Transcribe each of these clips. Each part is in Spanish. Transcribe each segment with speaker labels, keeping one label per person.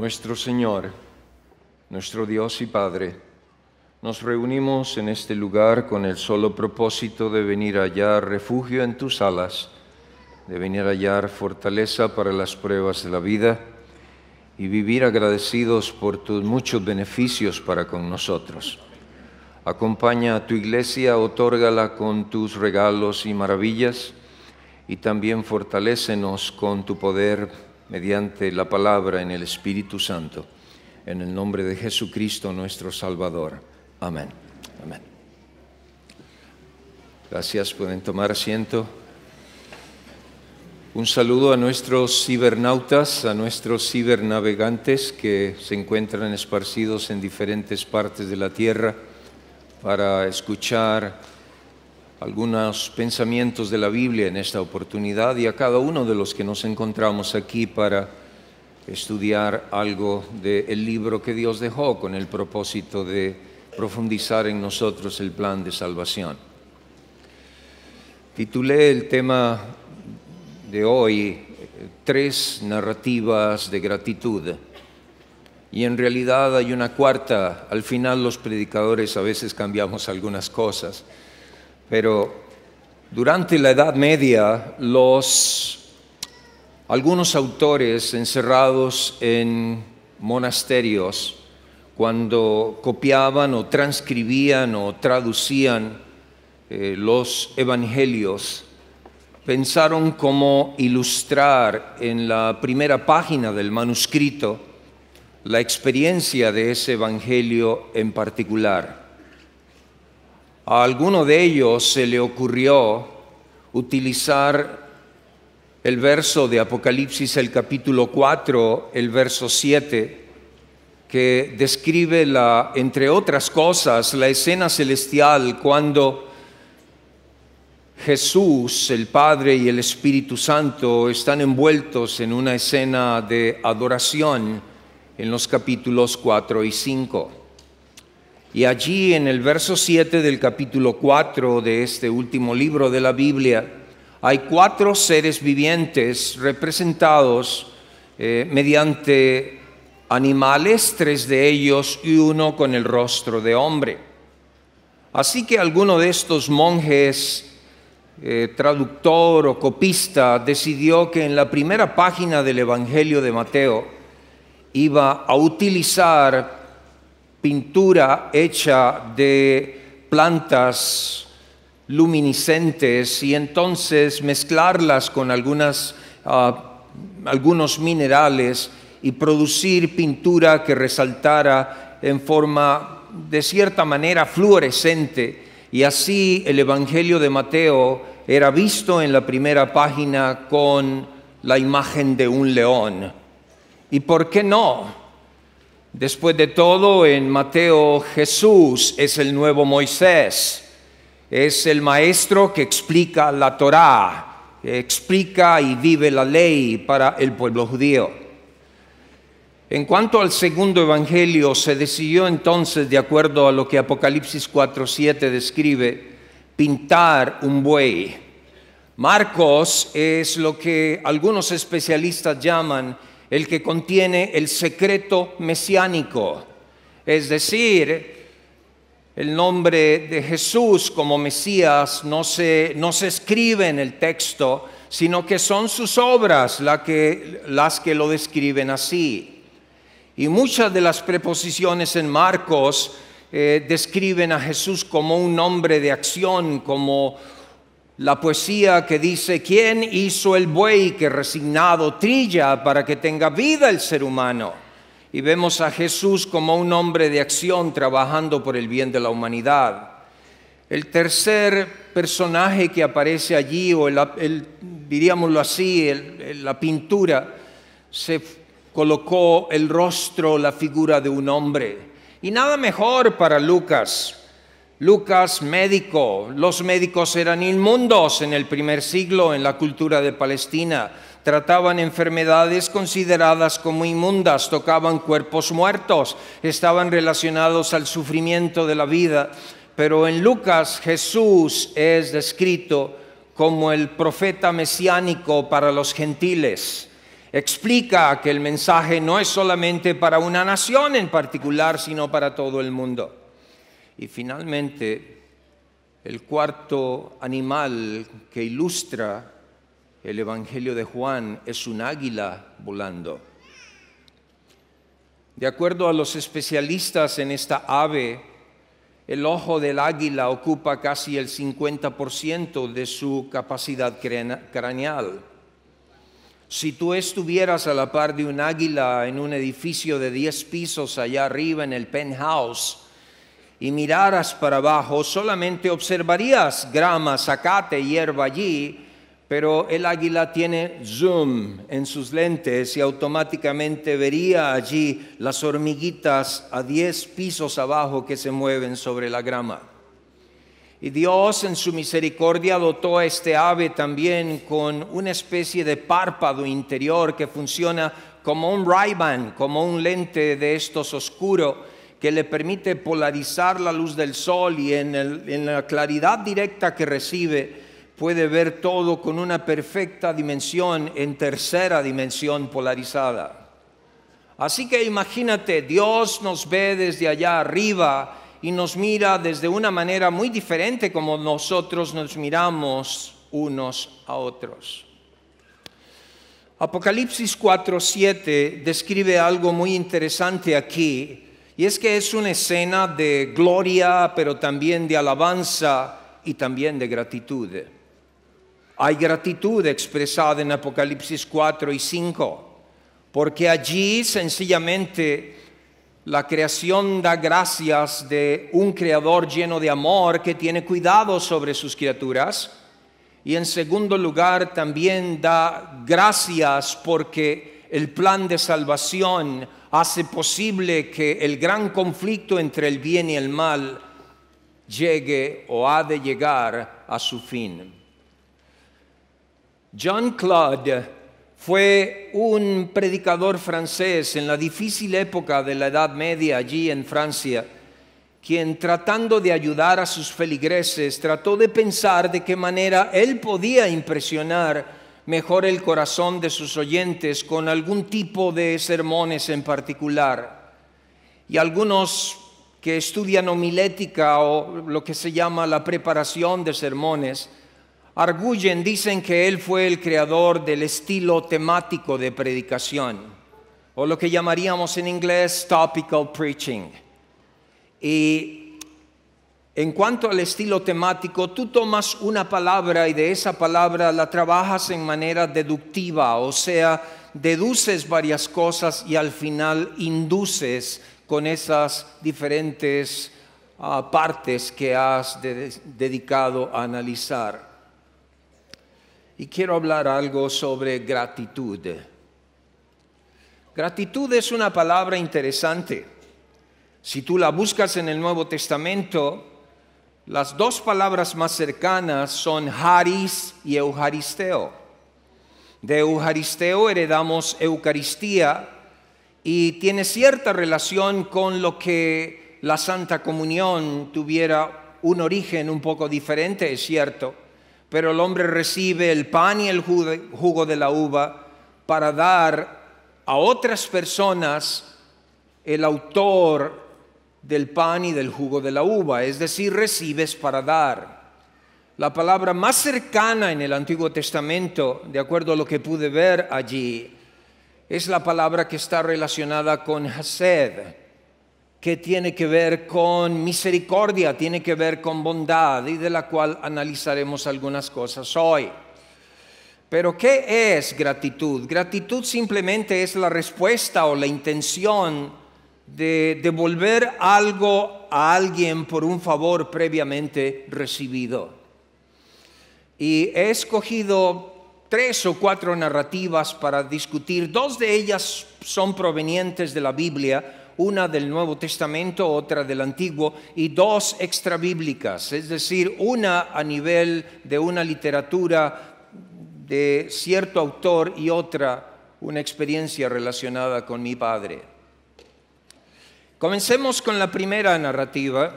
Speaker 1: nuestro Señor, nuestro Dios y Padre, nos reunimos en este lugar con el solo propósito de venir a hallar refugio en tus alas, de venir a hallar fortaleza para las pruebas de la vida y vivir agradecidos por tus muchos beneficios para con nosotros. Acompaña a tu iglesia, otórgala con tus regalos y maravillas, y también fortalécenos con tu poder mediante la palabra en el Espíritu Santo. En el nombre de Jesucristo nuestro Salvador. Amén. Gracias, pueden tomar asiento. Un saludo a nuestros cibernautas, a nuestros cibernavegantes que se encuentran esparcidos en diferentes partes de la Tierra para escuchar algunos pensamientos de la Biblia en esta oportunidad y a cada uno de los que nos encontramos aquí para estudiar algo del libro que Dios dejó con el propósito de profundizar en nosotros el plan de salvación. Titulé el tema de hoy eh, tres narrativas de gratitud. Y en realidad hay una cuarta, al final los predicadores a veces cambiamos algunas cosas pero durante la Edad Media los, algunos autores encerrados en monasterios, cuando copiaban o transcribían o traducían eh, los evangelios, pensaron cómo ilustrar en la primera página del manuscrito la experiencia de ese evangelio en particular a alguno de ellos se le ocurrió utilizar el verso de Apocalipsis, el capítulo 4, el verso 7, que describe, la, entre otras cosas, la escena celestial cuando Jesús, el Padre y el Espíritu Santo están envueltos en una escena de adoración en los capítulos 4 y 5. Y allí en el verso 7 del capítulo 4 de este último libro de la Biblia, hay cuatro seres vivientes representados eh, mediante animales, tres de ellos y uno con el rostro de hombre. Así que alguno de estos monjes, eh, traductor o copista, decidió que en la primera página del Evangelio de Mateo iba a utilizar pintura hecha de plantas luminiscentes y entonces mezclarlas con algunas, ah, algunos minerales y producir pintura que resaltara en forma de cierta manera fluorescente. Y así el Evangelio de Mateo era visto en la primera página con la imagen de un león. ¿Y por qué no? Después de todo, en Mateo Jesús es el nuevo Moisés, es el maestro que explica la Torá, explica y vive la ley para el pueblo judío. En cuanto al segundo evangelio, se decidió entonces, de acuerdo a lo que Apocalipsis 4.7 describe, pintar un buey. Marcos es lo que algunos especialistas llaman el que contiene el secreto mesiánico, es decir, el nombre de Jesús como Mesías no se, no se escribe en el texto, sino que son sus obras que, las que lo describen así. Y muchas de las preposiciones en Marcos eh, describen a Jesús como un hombre de acción, como la poesía que dice, ¿quién hizo el buey que resignado trilla para que tenga vida el ser humano? Y vemos a Jesús como un hombre de acción trabajando por el bien de la humanidad. El tercer personaje que aparece allí, o el, diríamoslo así, en la pintura, se colocó el rostro, la figura de un hombre. Y nada mejor para Lucas, Lucas, médico. Los médicos eran inmundos en el primer siglo en la cultura de Palestina. Trataban enfermedades consideradas como inmundas, tocaban cuerpos muertos, estaban relacionados al sufrimiento de la vida. Pero en Lucas Jesús es descrito como el profeta mesiánico para los gentiles. Explica que el mensaje no es solamente para una nación en particular, sino para todo el mundo. Y finalmente, el cuarto animal que ilustra el Evangelio de Juan es un águila volando. De acuerdo a los especialistas en esta ave, el ojo del águila ocupa casi el 50% de su capacidad craneal. Si tú estuvieras a la par de un águila en un edificio de 10 pisos allá arriba en el penthouse, y miraras para abajo, solamente observarías grama, zacate, hierba allí, pero el águila tiene zoom en sus lentes y automáticamente vería allí las hormiguitas a 10 pisos abajo que se mueven sobre la grama. Y Dios en su misericordia dotó a este ave también con una especie de párpado interior que funciona como un ray como un lente de estos oscuro que le permite polarizar la luz del sol y en, la claridad directa que recibe puede ver todo con una perfecta dimensión en tercera dimensión polarizada. Así que imagínate, Dios nos ve desde allá arriba y nos mira desde una manera muy diferente como nosotros nos miramos unos a otros. Apocalipsis 4:7 describe algo muy interesante aquí y es que es una escena de gloria, pero también de alabanza y también de gratitud. Hay gratitud expresada en Apocalipsis 4 y 5, porque allí sencillamente la creación da gracias de un creador lleno de amor que tiene cuidado sobre sus criaturas. Y en segundo lugar también da gracias porque el plan de salvación hace posible que el gran conflicto entre el bien y el mal llegue o ha de llegar a su fin. John Claude fue un predicador francés en la difícil época de la Edad Media allí en Francia, quien tratando de ayudar a sus feligreses trató de pensar de qué manera él podía impresionar mejor el corazón de sus oyentes con algún tipo de sermones en particular. Y algunos que estudian homilética o lo que se llama la preparación de sermones, arguyen, dicen que él fue el creador del estilo temático de predicación, o lo que llamaríamos en inglés topical preaching. Y en cuanto al estilo temático, tú tomas una palabra y de esa palabra la trabajas en manera deductiva, o sea, deduces varias cosas y al final induces con esas diferentes ah, partes que has dedicado a analizar. Y quiero hablar algo sobre gratitud. Gratitud es una palabra interesante. Si tú la buscas en el Nuevo Testamento, las dos palabras más cercanas son haris y Eucharisteo. De eucaristeo heredamos Eucaristía y tiene cierta relación con lo que la Santa Comunión tuviera un origen un poco diferente, es cierto, pero el hombre recibe el pan y el jugo de la uva para dar a otras personas el autor del pan y del jugo de la uva, es decir, recibes para dar. La palabra más cercana en el Antiguo Testamento, de acuerdo a lo que pude ver allí, es la palabra que está relacionada con Hased, que tiene que ver con misericordia, tiene que ver con bondad y de la cual analizaremos algunas cosas hoy. Pero ¿qué es gratitud? Gratitud simplemente es la respuesta o la intención de devolver algo a alguien por un favor previamente recibido. Y he escogido tres o cuatro narrativas para discutir. Dos de ellas son provenientes de la Biblia, una del Nuevo Testamento, otra del Antiguo, y dos extrabíblicas, es decir, una a nivel de una literatura de cierto autor y otra una experiencia relacionada con mi padre. Comencemos con la primera narrativa,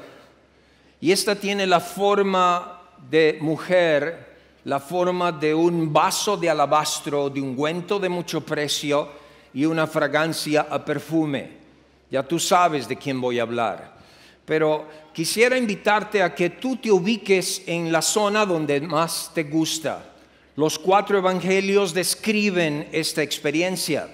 Speaker 1: y esta tiene la forma de mujer, la forma de un vaso de alabastro, de ungüento de mucho precio y una fragancia a perfume. Ya tú sabes de quién voy a hablar. Pero quisiera invitarte a que tú te ubiques en la zona donde más te gusta. Los cuatro evangelios describen esta experiencia.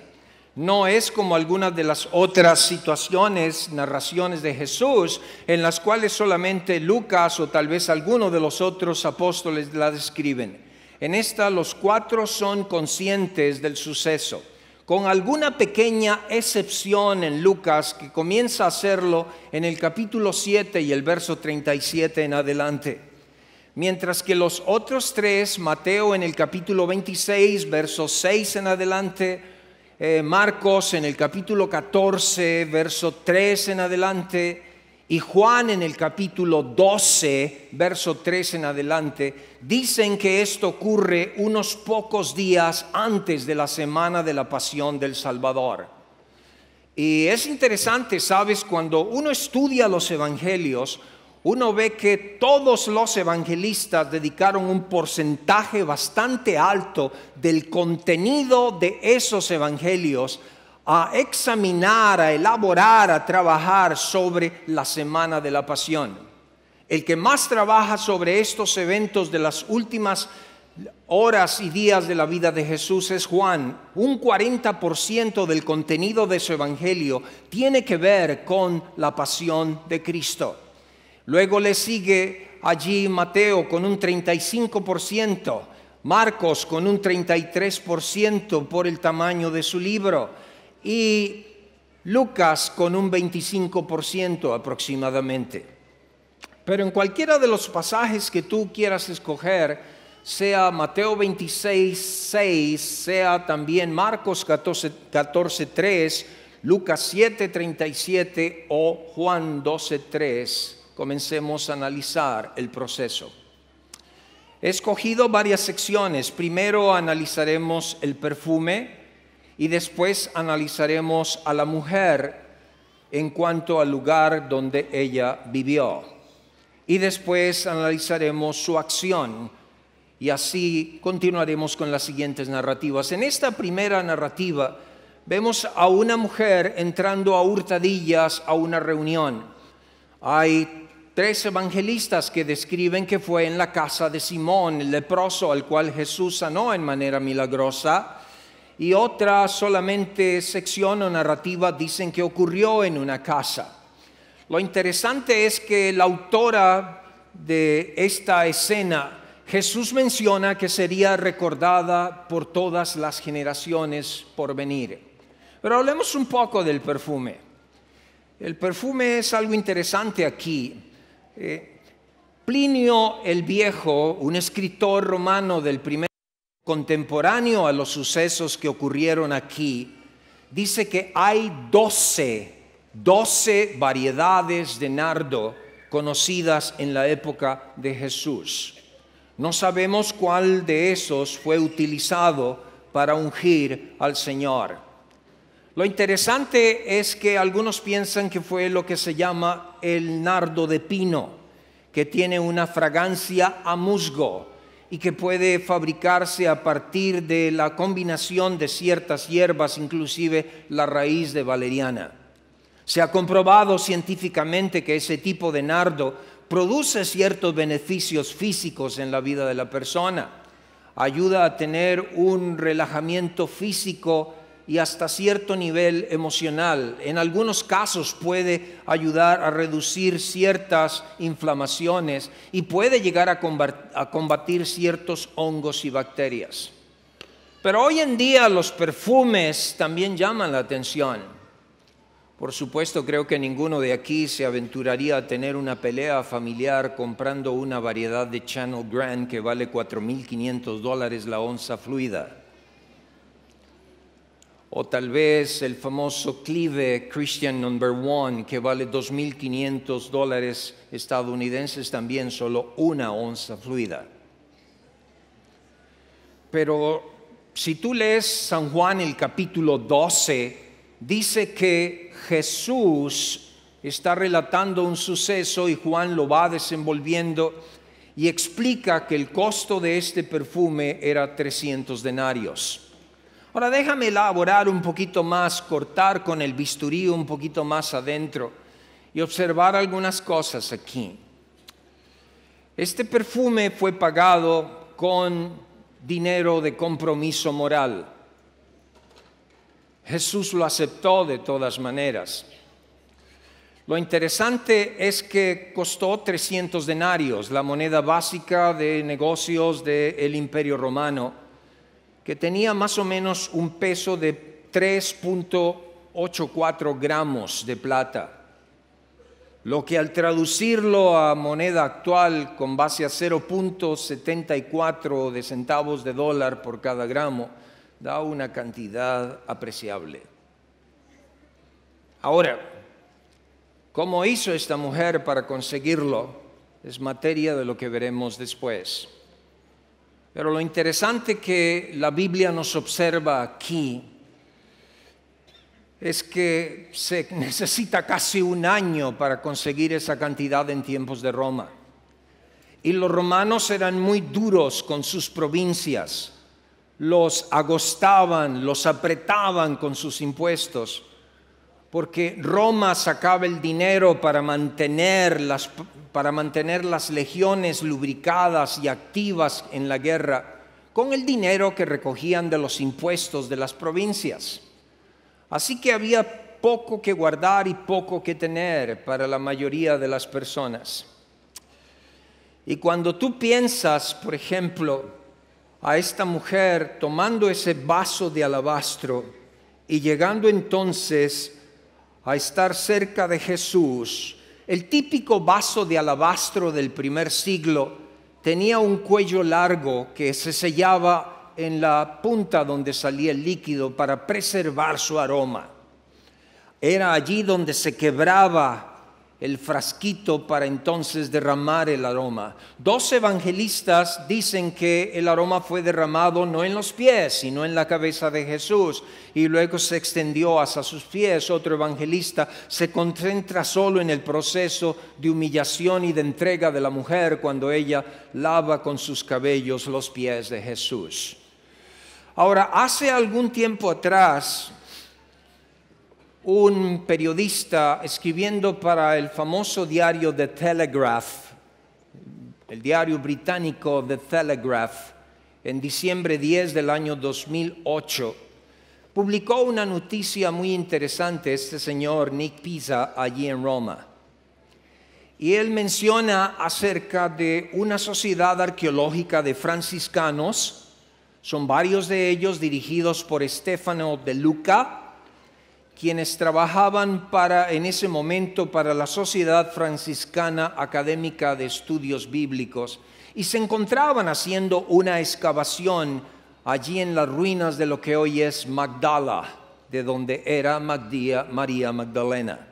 Speaker 1: No es como algunas de las otras situaciones, narraciones de Jesús, en las cuales solamente Lucas o tal vez alguno de los otros apóstoles la describen. En esta los cuatro son conscientes del suceso, con alguna pequeña excepción en Lucas que comienza a hacerlo en el capítulo 7 y el verso 37 en adelante. Mientras que los otros tres, Mateo en el capítulo 26, verso 6 en adelante, eh, Marcos en el capítulo 14, verso 3 en adelante, y Juan en el capítulo 12, verso 3 en adelante, dicen que esto ocurre unos pocos días antes de la semana de la pasión del Salvador. Y es interesante, sabes, cuando uno estudia los evangelios, uno ve que todos los evangelistas dedicaron un porcentaje bastante alto del contenido de esos evangelios a examinar, a elaborar, a trabajar sobre la semana de la pasión. El que más trabaja sobre estos eventos de las últimas horas y días de la vida de Jesús es Juan. Un 40% del contenido de su evangelio tiene que ver con la pasión de Cristo. Luego le sigue allí Mateo con un 35%, Marcos con un 33% por el tamaño de su libro y Lucas con un 25% aproximadamente. Pero en cualquiera de los pasajes que tú quieras escoger, sea Mateo 26, sea también Marcos 14, 3, Lucas 7, 37 o Juan 12, 3, comencemos a analizar el proceso. He escogido varias secciones. Primero analizaremos el perfume y después analizaremos a la mujer en cuanto al lugar donde ella vivió. Y después analizaremos su acción y así continuaremos con las siguientes narrativas. En esta primera narrativa vemos a una mujer entrando a hurtadillas a una reunión. Hay tres evangelistas que describen que fue en la casa de Simón, el leproso, al cual Jesús sanó en manera milagrosa, y otra solamente sección o narrativa dicen que ocurrió en una casa. Lo interesante es que la autora de esta escena, Jesús menciona que sería recordada por todas las generaciones por venir. Pero hablemos un poco del perfume. El perfume es algo interesante aquí. Eh, Plinio el Viejo, un escritor romano del primer contemporáneo a los sucesos que ocurrieron aquí, dice que hay doce, doce variedades de nardo conocidas en la época de Jesús. No sabemos cuál de esos fue utilizado para ungir al Señor. Lo interesante es que algunos piensan que fue lo que se llama el nardo de pino, que tiene una fragancia a musgo y que puede fabricarse a partir de la combinación de ciertas hierbas, inclusive la raíz de valeriana. Se ha comprobado científicamente que ese tipo de nardo produce ciertos beneficios físicos en la vida de la persona. Ayuda a tener un relajamiento físico y hasta cierto nivel emocional. En algunos casos puede ayudar a reducir ciertas inflamaciones y puede llegar a combatir, ciertos hongos y bacterias. Pero hoy en día los perfumes también llaman la atención. Por supuesto, creo que ninguno de aquí se aventuraría a tener una pelea familiar comprando una variedad de Channel Grand que vale 4.500 dólares la onza fluida o tal vez el famoso Clive Christian Number One, que vale 2.500 dólares estadounidenses, también solo una onza fluida. Pero si tú lees San Juan el capítulo 12, dice que Jesús está relatando un suceso y Juan lo va desenvolviendo y explica que el costo de este perfume era 300 denarios. Ahora déjame elaborar un poquito más, cortar con el bisturí un poquito más adentro y observar algunas cosas aquí. Este perfume fue pagado con dinero de compromiso moral. Jesús lo aceptó de todas maneras. Lo interesante es que costó 300 denarios, la moneda básica de negocios del imperio romano que tenía más o menos un peso de 3.84 gramos de plata, lo que al traducirlo a moneda actual con base a 0.74 de centavos de dólar por cada gramo, da una cantidad apreciable. Ahora, ¿cómo hizo esta mujer para conseguirlo? Es materia de lo que veremos después. Pero lo interesante que la Biblia nos observa aquí es que se necesita casi un año para conseguir esa cantidad en tiempos de Roma. Y los romanos eran muy duros con sus provincias, los agostaban, los apretaban con sus impuestos, porque Roma sacaba el dinero para mantener las, para mantener las legiones lubricadas y activas en la guerra con el dinero que recogían de los impuestos de las provincias. Así que había poco que guardar y poco que tener para la mayoría de las personas. Y cuando tú piensas, por ejemplo, a esta mujer tomando ese vaso de alabastro y llegando entonces a estar cerca de Jesús, el típico vaso de alabastro del primer siglo tenía un cuello largo que se sellaba en la punta donde salía el líquido para preservar su aroma. Era allí donde se quebraba el frasquito para entonces derramar el aroma. Dos evangelistas dicen que el aroma fue derramado no en los pies, sino en la cabeza de Jesús, y luego se extendió hasta sus pies. Otro evangelista se concentra solo en el proceso de humillación y de entrega de la mujer cuando ella lava con sus cabellos los pies de Jesús. Ahora, hace algún tiempo atrás, un periodista escribiendo para el famoso diario The Telegraph, el diario británico The Telegraph, en diciembre 10 del año 2008, publicó una noticia muy interesante este señor Nick Pisa allí en Roma. Y él menciona acerca de una sociedad arqueológica de franciscanos, son varios de ellos dirigidos por Stefano de Luca, quienes trabajaban para en ese momento para la Sociedad Franciscana Académica de Estudios Bíblicos y se encontraban haciendo una excavación allí en las ruinas de lo que hoy es Magdala, de donde era María Magdalena.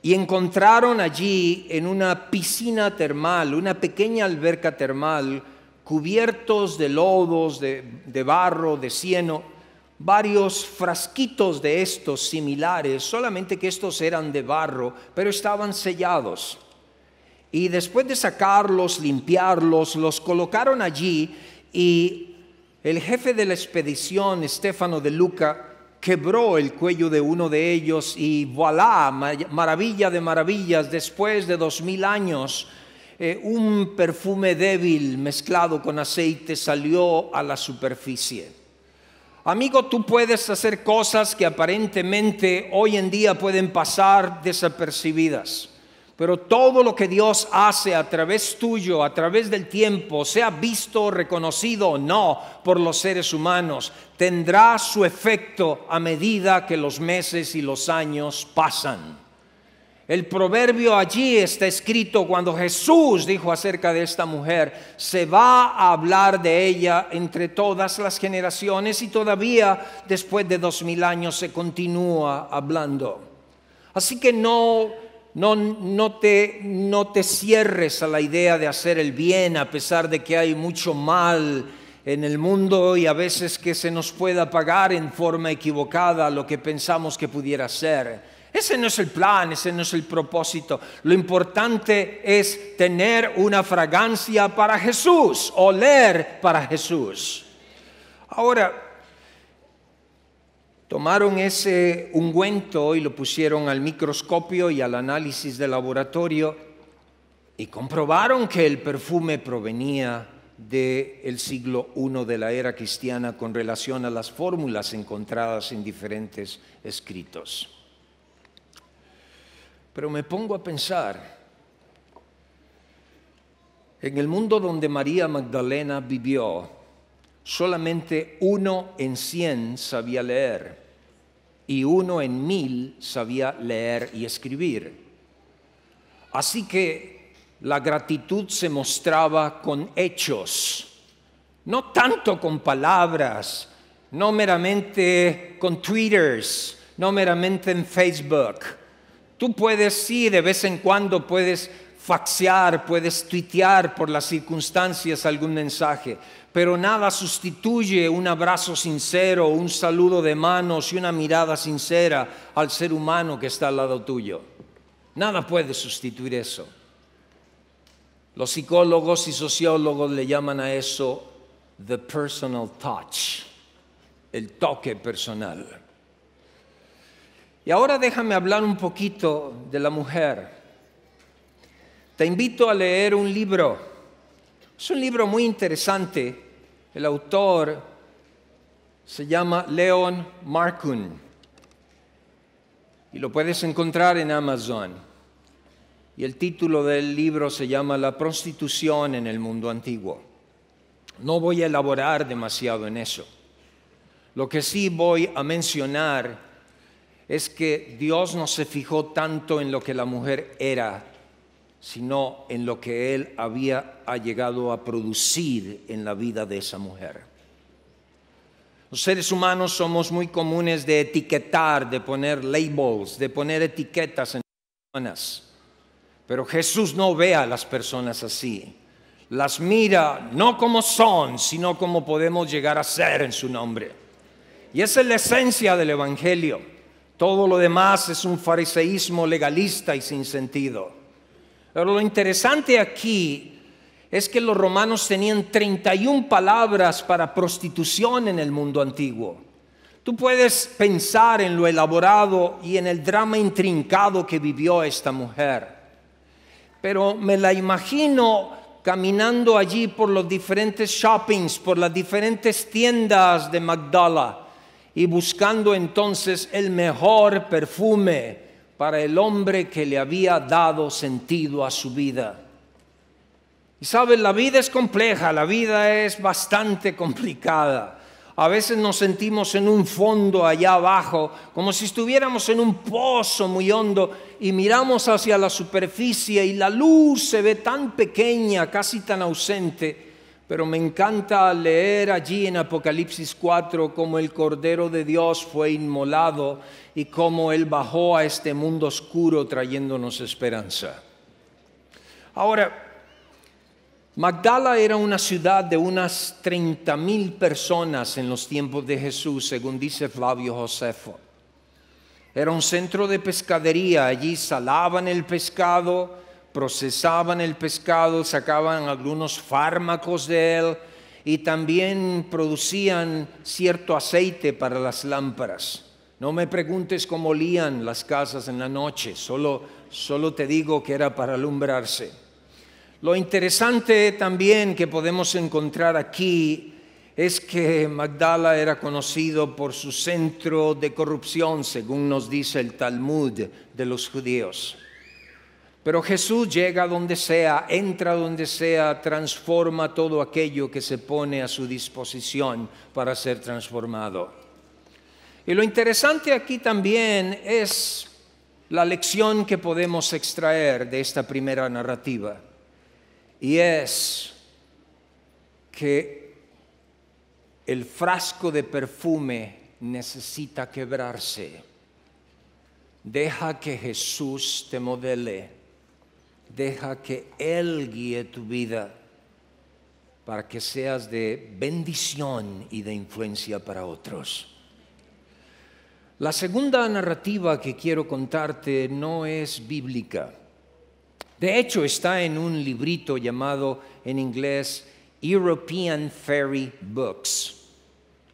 Speaker 1: Y encontraron allí en una piscina termal, una pequeña alberca termal, cubiertos de lodos, de, de barro, de cieno, varios frasquitos de estos similares, solamente que estos eran de barro, pero estaban sellados. Y después de sacarlos, limpiarlos, los colocaron allí y el jefe de la expedición, Estefano de Luca, quebró el cuello de uno de ellos y voilà, maravilla de maravillas, después de dos mil años, eh, un perfume débil mezclado con aceite salió a la superficie. Amigo, tú puedes hacer cosas que aparentemente hoy en día pueden pasar desapercibidas. Pero todo lo que Dios hace a través tuyo, a través del tiempo, sea visto, reconocido o no por los seres humanos, tendrá su efecto a medida que los meses y los años pasan. El proverbio allí está escrito cuando Jesús dijo acerca de esta mujer, se va a hablar de ella entre todas las generaciones y todavía después de dos mil años se continúa hablando. Así que no, te, te cierres a la idea de hacer el bien a pesar de que hay mucho mal en el mundo y a veces que se nos pueda pagar en forma equivocada lo que pensamos que pudiera ser. Ese no es el plan, ese no es el propósito. Lo importante es tener una fragancia para Jesús, oler para Jesús. Ahora, Tomaron ese ungüento y lo pusieron al microscopio y al análisis de laboratorio y comprobaron que el perfume provenía del siglo I de la era cristiana con relación a las fórmulas encontradas en diferentes escritos. Pero me pongo a pensar en el mundo donde María Magdalena vivió, solamente uno en cien sabía leer y uno en mil sabía leer y escribir. Así que la gratitud se mostraba con hechos, no tanto con palabras, no meramente con twitters, no meramente en Facebook Tú puedes, sí, de vez en cuando puedes faxear, puedes tuitear por las circunstancias algún mensaje, pero nada sustituye un abrazo sincero, un saludo de manos y una mirada sincera al ser humano que está al lado tuyo. Nada puede sustituir eso. Los psicólogos y sociólogos le llaman a eso the personal touch, el toque personal. Y ahora déjame hablar un poquito de la mujer. Te invito a leer un libro. Es un libro muy interesante. El autor se llama Leon Markun. Y lo puedes encontrar en Amazon. Y el título del libro se llama La prostitución en el mundo antiguo. No voy a elaborar demasiado en eso. Lo que sí voy a mencionar es que Dios no se fijó tanto en lo que la mujer era, sino en lo que Él había llegado a producir en la vida de esa mujer. Los seres humanos somos muy comunes de etiquetar, de poner labels, de poner etiquetas en las personas. Pero Jesús no ve a las personas así. Las mira no como son, sino como podemos llegar a ser en su nombre. Y esa es la esencia del Evangelio. Todo lo demás es un fariseísmo legalista y sin sentido. Pero lo interesante aquí es que los romanos tenían 31 palabras para prostitución en el mundo antiguo. Tú puedes pensar en lo elaborado y en el drama intrincado que vivió esta mujer, pero me la imagino caminando allí por los diferentes shoppings, por las diferentes tiendas de Magdala y buscando entonces el mejor perfume para el hombre que le había dado sentido a su vida. Y saben, la vida es compleja, la vida es bastante complicada. A veces nos sentimos en un fondo allá abajo, como si estuviéramos en un pozo muy hondo y miramos hacia la superficie y la luz se ve tan pequeña, casi tan ausente pero me encanta leer allí en Apocalipsis 4 cómo el Cordero de Dios fue inmolado y cómo Él bajó a este mundo oscuro trayéndonos esperanza. Ahora, Magdala era una ciudad de unas 30 mil personas en los tiempos de Jesús, según dice Flavio Josefo. Era un centro de pescadería, allí salaban el pescado, procesaban el pescado, sacaban algunos fármacos de él y también producían cierto aceite para las lámparas. No me preguntes cómo olían las casas en la noche, solo, solo te digo que era para alumbrarse. Lo interesante también que podemos encontrar aquí es que Magdala era conocido por su centro de corrupción, según nos dice el Talmud de los judíos. Pero Jesús llega donde sea, entra donde sea, transforma todo aquello que se pone a su disposición para ser transformado. Y lo interesante aquí también es la lección que podemos extraer de esta primera narrativa. Y es que el frasco de perfume necesita quebrarse. Deja que Jesús te modele deja que Él guíe tu vida para que seas de bendición y de influencia para otros. La segunda narrativa que quiero contarte no es bíblica. De hecho, está en un librito llamado en inglés European Fairy Books.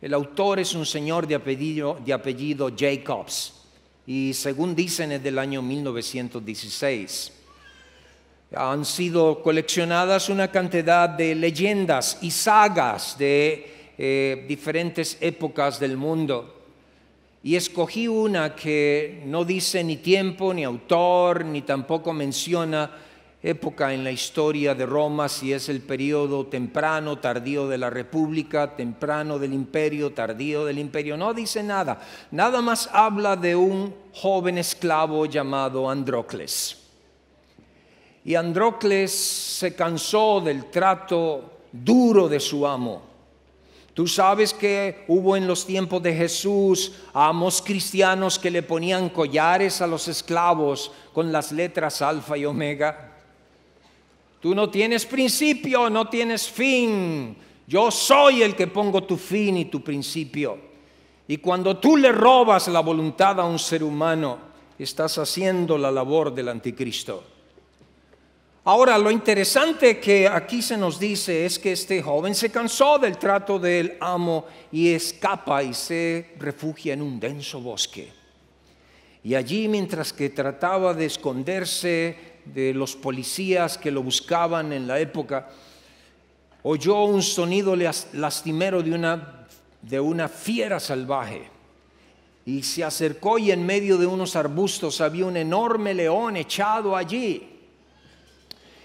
Speaker 1: El autor es un señor de apellido, de apellido Jacobs y según dicen es del año 1916 han sido coleccionadas una cantidad de leyendas y sagas de eh, diferentes épocas del mundo. Y escogí una que no dice ni tiempo, ni autor, ni tampoco menciona época en la historia de Roma, si es el periodo temprano, tardío de la República, temprano del imperio, tardío del imperio, no dice nada. Nada más habla de un joven esclavo llamado Androcles. Y Androcles se cansó del trato duro de su amo. Tú sabes que hubo en los tiempos de Jesús amos cristianos que le ponían collares a los esclavos con las letras alfa y omega. Tú no tienes principio, no tienes fin. Yo soy el que pongo tu fin y tu principio. Y cuando tú le robas la voluntad a un ser humano, estás haciendo la labor del anticristo. Ahora, lo interesante que aquí se nos dice es que este joven se cansó del trato del amo y escapa y se refugia en un denso bosque. Y allí, mientras que trataba de esconderse de los policías que lo buscaban en la época, oyó un sonido lastimero de una, de una fiera salvaje. Y se acercó y en medio de unos arbustos había un enorme león echado allí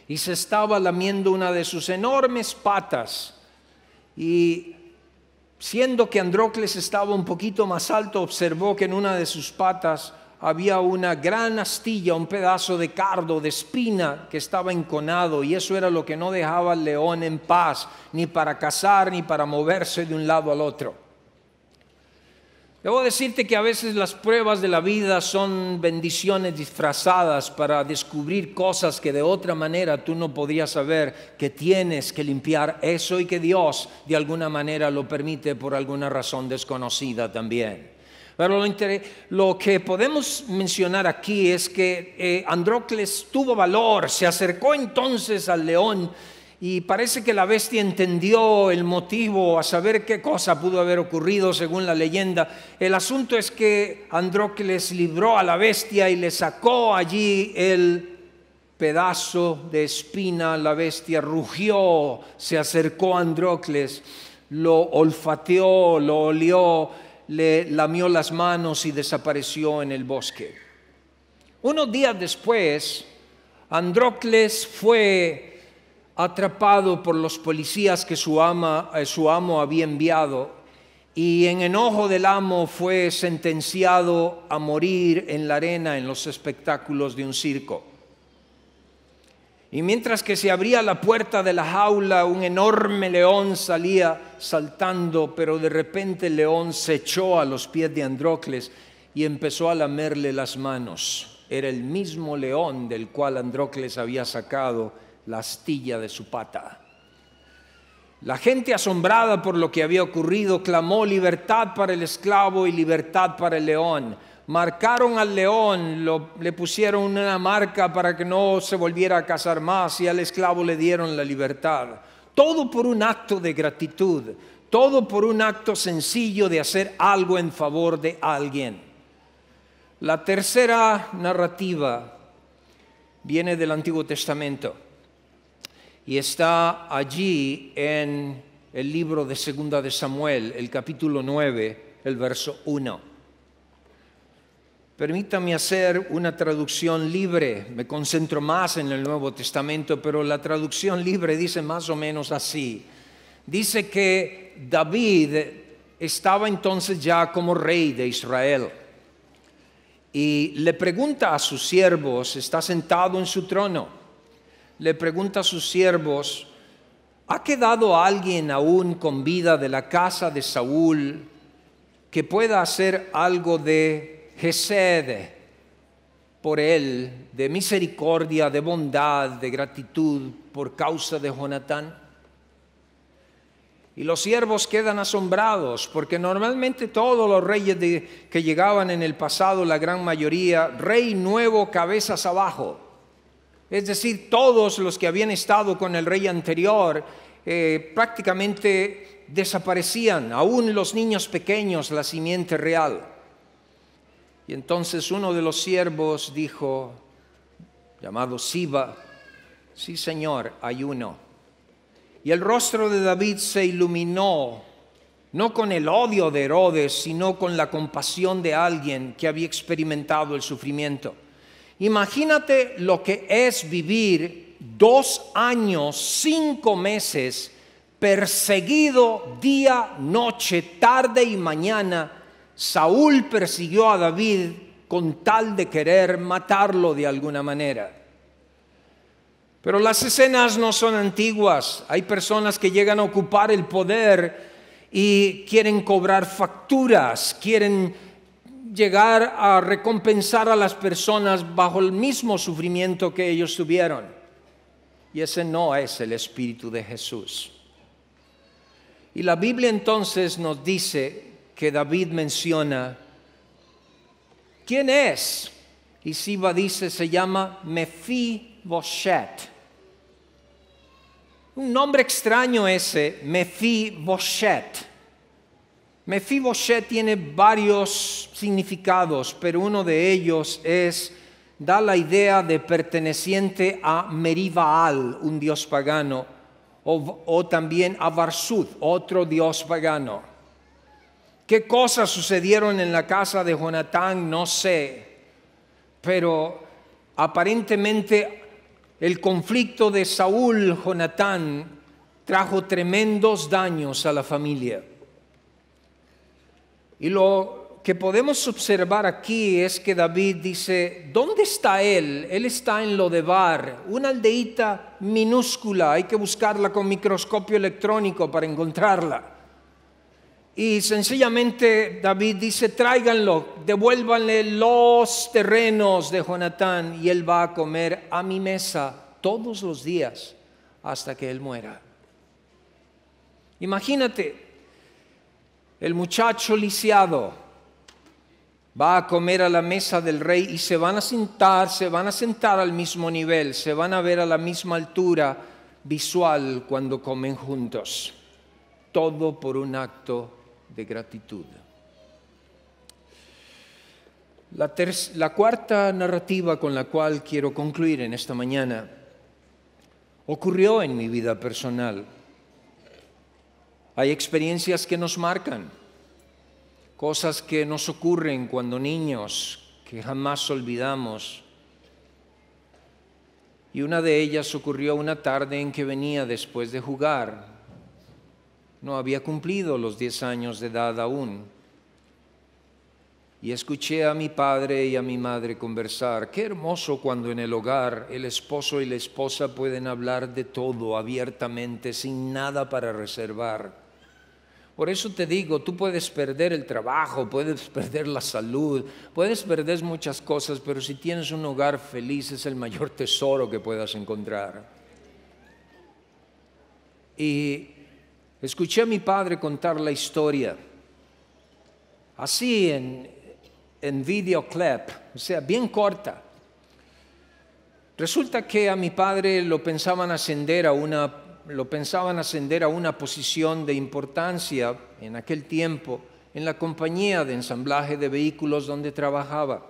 Speaker 1: y se estaba lamiendo una de sus enormes patas. Y siendo que Andrócles estaba un poquito más alto, observó que en una de sus patas había una gran astilla, un pedazo de cardo, de espina que estaba enconado y eso era lo que no dejaba al león en paz, ni para cazar, ni para moverse de un lado al otro. Debo decirte que a veces las pruebas de la vida son bendiciones disfrazadas para descubrir cosas que de otra manera tú no podrías saber que tienes que limpiar eso y que Dios de alguna manera lo permite por alguna razón desconocida también. Pero lo, que podemos mencionar aquí es que eh, Andrócles tuvo valor, se acercó entonces al león y parece que la bestia entendió el motivo, a saber qué cosa pudo haber ocurrido según la leyenda. El asunto es que Andrócles libró a la bestia y le sacó allí el pedazo de espina. La bestia rugió, se acercó a Andrócles, lo olfateó, lo olió, le lamió las manos y desapareció en el bosque. Unos días después, Andrócles fue atrapado por los policías que su, ama, eh, su amo había enviado y en enojo del amo fue sentenciado a morir en la arena en los espectáculos de un circo. Y mientras que se abría la puerta de la jaula, un enorme león salía saltando, pero de repente el león se echó a los pies de Androcles y empezó a lamerle las manos. Era el mismo león del cual Androcles había sacado la astilla de su pata. La gente asombrada por lo que había ocurrido clamó libertad para el esclavo y libertad para el león. Marcaron al león, le pusieron una marca para que no se volviera a casar más y al esclavo le dieron la libertad. Todo por un acto de gratitud, todo por un acto sencillo de hacer algo en favor de alguien. La tercera narrativa viene del Antiguo Testamento y está allí en el libro de Segunda de Samuel, el capítulo 9, el verso 1. Permítame hacer una traducción libre, me concentro más en el Nuevo Testamento, pero la traducción libre dice más o menos así. Dice que David estaba entonces ya como rey de Israel y le pregunta a sus siervos, está sentado en su trono, le pregunta a sus siervos, ¿ha quedado alguien aún con vida de la casa de Saúl que pueda hacer algo de gesede por él, de misericordia, de bondad, de gratitud por causa de Jonatán? Y los siervos quedan asombrados, porque normalmente todos los reyes que llegaban en el pasado, la gran mayoría, rey nuevo, cabezas abajo. Es decir, todos los que habían estado con el rey anterior eh, prácticamente desaparecían, aún los niños pequeños, la simiente real. Y entonces uno de los siervos dijo, llamado Siba, sí señor, hay uno. Y el rostro de David se iluminó, no con el odio de Herodes, sino con la compasión de alguien que había experimentado el sufrimiento. Imagínate lo que es vivir dos años, cinco meses, perseguido día, noche, tarde y mañana. Saúl persiguió a David con tal de querer matarlo de alguna manera. Pero las escenas no son antiguas. Hay personas que llegan a ocupar el poder y quieren cobrar facturas, quieren llegar a recompensar a las personas bajo el mismo sufrimiento que ellos tuvieron. Y ese no es el espíritu de Jesús. Y la Biblia entonces nos dice que David menciona, ¿quién es? Y Siba dice, se llama Boshet. Un nombre extraño ese, Boshet. Mefiboshet tiene varios significados, pero uno de ellos es da la idea de perteneciente a Meribaal, un dios pagano, o, también a Varsud, otro dios pagano. ¿Qué cosas sucedieron en la casa de Jonatán? No sé, pero aparentemente el conflicto de Saúl-Jonatán trajo tremendos daños a la familia. Y lo que podemos observar aquí es que David dice, ¿dónde está él? Él está en lo de Bar, una aldeíta minúscula, hay que buscarla con microscopio electrónico para encontrarla. Y sencillamente David dice, tráiganlo, devuélvanle los terrenos de Jonatán y él va a comer a mi mesa todos los días hasta que él muera. Imagínate, el muchacho lisiado va a comer a la mesa del rey y se van a sentar, se van a sentar al mismo nivel, se van a ver a la misma altura visual cuando comen juntos. Todo por un acto de gratitud. La, la cuarta narrativa con la cual quiero concluir en esta mañana ocurrió en mi vida personal. Hay experiencias que nos marcan, cosas que nos ocurren cuando niños, que jamás olvidamos. Y una de ellas ocurrió una tarde en que venía después de jugar. No había cumplido los 10 años de edad aún. Y escuché a mi padre y a mi madre conversar. Qué hermoso cuando en el hogar el esposo y la esposa pueden hablar de todo abiertamente, sin nada para reservar. Por eso te digo, tú puedes perder el trabajo, puedes perder la salud, puedes perder muchas cosas, pero si tienes un hogar feliz es el mayor tesoro que puedas encontrar. Y escuché a mi padre contar la historia, así en, en videoclip, o sea, bien corta. Resulta que a mi padre lo pensaban ascender a una lo pensaban ascender a una posición de importancia en aquel tiempo en la compañía de ensamblaje de vehículos donde trabajaba.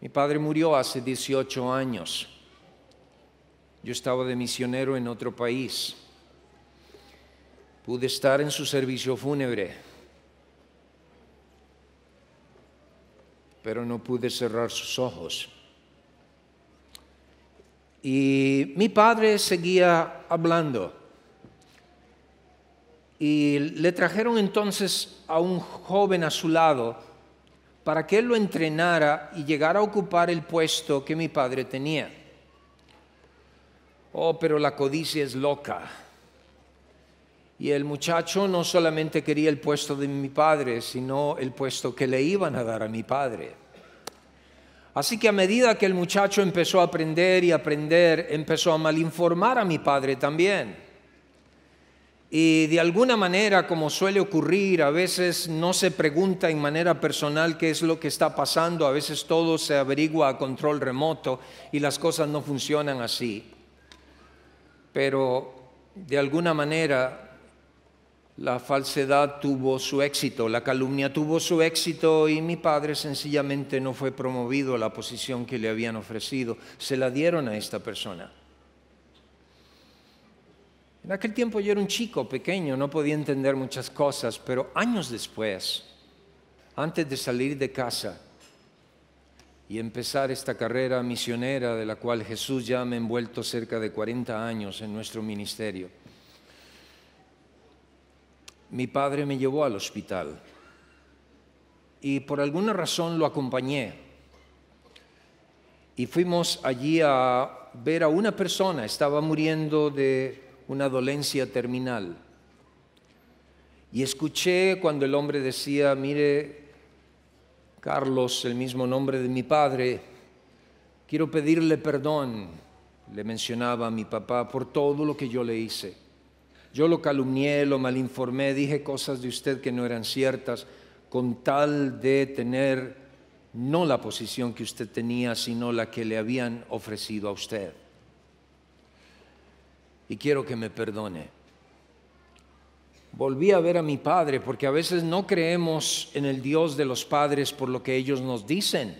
Speaker 1: Mi padre murió hace 18 años. Yo estaba de misionero en otro país. Pude estar en su servicio fúnebre, pero no pude cerrar sus ojos y mi padre seguía hablando. Y le trajeron entonces a un joven a su lado para que él lo entrenara y llegara a ocupar el puesto que mi padre tenía. Oh, pero la codicia es loca. Y el muchacho no solamente quería el puesto de mi padre, sino el puesto que le iban a dar a mi padre. Así que a medida que el muchacho empezó a aprender y aprender, empezó a malinformar a mi padre también. Y de alguna manera, como suele ocurrir, a veces no se pregunta en manera personal qué es lo que está pasando, a veces todo se averigua a control remoto y las cosas no funcionan así. Pero de alguna manera la falsedad tuvo su éxito, la calumnia tuvo su éxito y mi padre sencillamente no fue promovido a la posición que le habían ofrecido. Se la dieron a esta persona. En aquel tiempo yo era un chico pequeño, no podía entender muchas cosas, pero años después, antes de salir de casa y empezar esta carrera misionera de la cual Jesús ya me ha envuelto cerca de 40 años en nuestro ministerio, mi padre me llevó al hospital y por alguna razón lo acompañé. Y fuimos allí a ver a una persona, estaba muriendo de una dolencia terminal. Y escuché cuando el hombre decía, mire, Carlos, el mismo nombre de mi padre, quiero pedirle perdón, le mencionaba a mi papá, por todo lo que yo le hice. Yo lo calumnié, lo malinformé, dije cosas de usted que no eran ciertas, con tal de tener no la posición que usted tenía, sino la que le habían ofrecido a usted. Y quiero que me perdone. Volví a ver a mi padre, porque a veces no creemos en el Dios de los padres por lo que ellos nos dicen,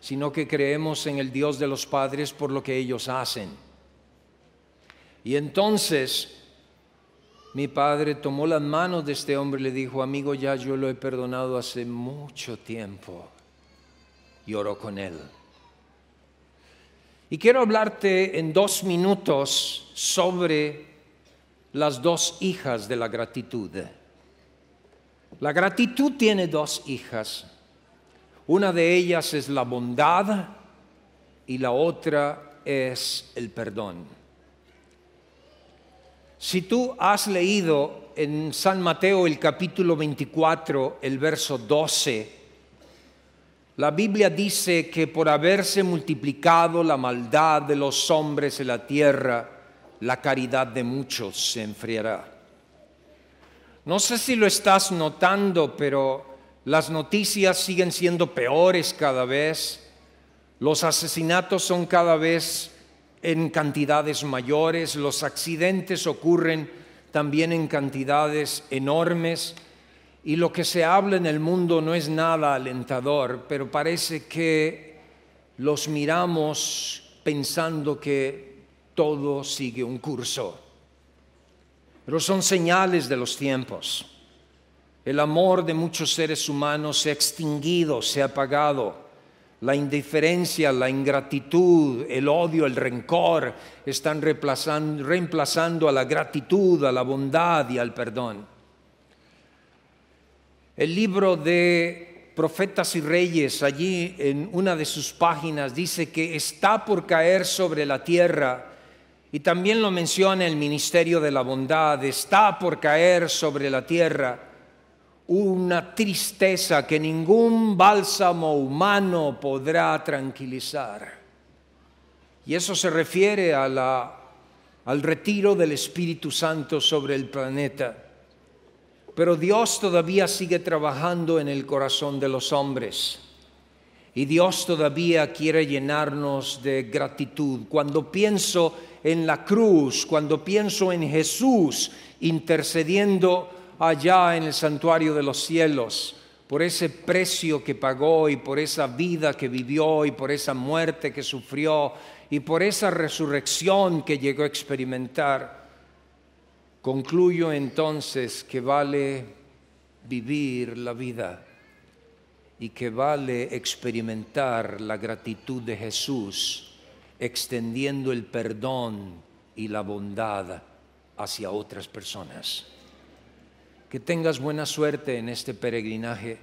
Speaker 1: sino que creemos en el Dios de los padres por lo que ellos hacen. Y entonces mi padre tomó las manos de este hombre y le dijo, amigo, ya yo lo he perdonado hace mucho tiempo. Y oró con él. Y quiero hablarte en dos minutos sobre las dos hijas de la gratitud. La gratitud tiene dos hijas. Una de ellas es la bondad y la otra es el perdón. Si tú has leído en San Mateo el capítulo 24, el verso 12, la Biblia dice que por haberse multiplicado la maldad de los hombres en la tierra, la caridad de muchos se enfriará. No sé si lo estás notando, pero las noticias siguen siendo peores cada vez. Los asesinatos son cada vez en cantidades mayores, los accidentes ocurren también en cantidades enormes y lo que se habla en el mundo no es nada alentador, pero parece que los miramos pensando que todo sigue un curso. Pero son señales de los tiempos. El amor de muchos seres humanos se ha extinguido, se ha apagado la indiferencia, la ingratitud, el odio, el rencor están reemplazando, a la gratitud, a la bondad y al perdón. El libro de Profetas y Reyes, allí en una de sus páginas, dice que está por caer sobre la tierra, y también lo menciona el Ministerio de la Bondad, está por caer sobre la tierra una tristeza que ningún bálsamo humano podrá tranquilizar. Y eso se refiere al retiro del Espíritu Santo sobre el planeta. Pero Dios todavía sigue trabajando en el corazón de los hombres. Y Dios todavía quiere llenarnos de gratitud. Cuando pienso en la cruz, cuando pienso en Jesús intercediendo allá en el santuario de los cielos, por ese precio que pagó y por esa vida que vivió y por esa muerte que sufrió y por esa resurrección que llegó a experimentar. Concluyo entonces que vale vivir la vida y que vale experimentar la gratitud de Jesús extendiendo el perdón y la bondad hacia otras personas que tengas buena suerte en este peregrinaje,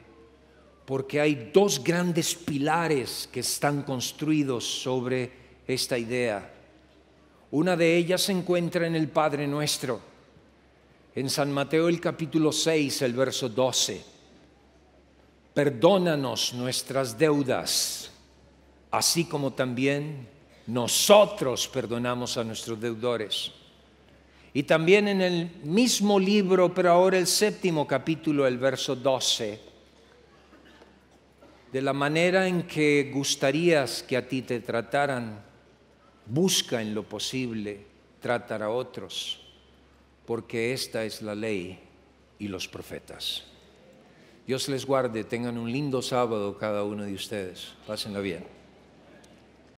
Speaker 1: porque hay dos grandes pilares que están construidos sobre esta idea. Una de ellas se encuentra en el Padre nuestro, en San Mateo el capítulo 6, el verso 12. Perdónanos nuestras deudas, así como también nosotros perdonamos a nuestros deudores y también en el mismo libro, pero ahora el séptimo capítulo, el verso 12, de la manera en que gustarías que a ti te trataran, busca en lo posible tratar a otros, porque esta es la ley y los profetas. Dios les guarde, tengan un lindo sábado cada uno de ustedes. Pásenlo bien.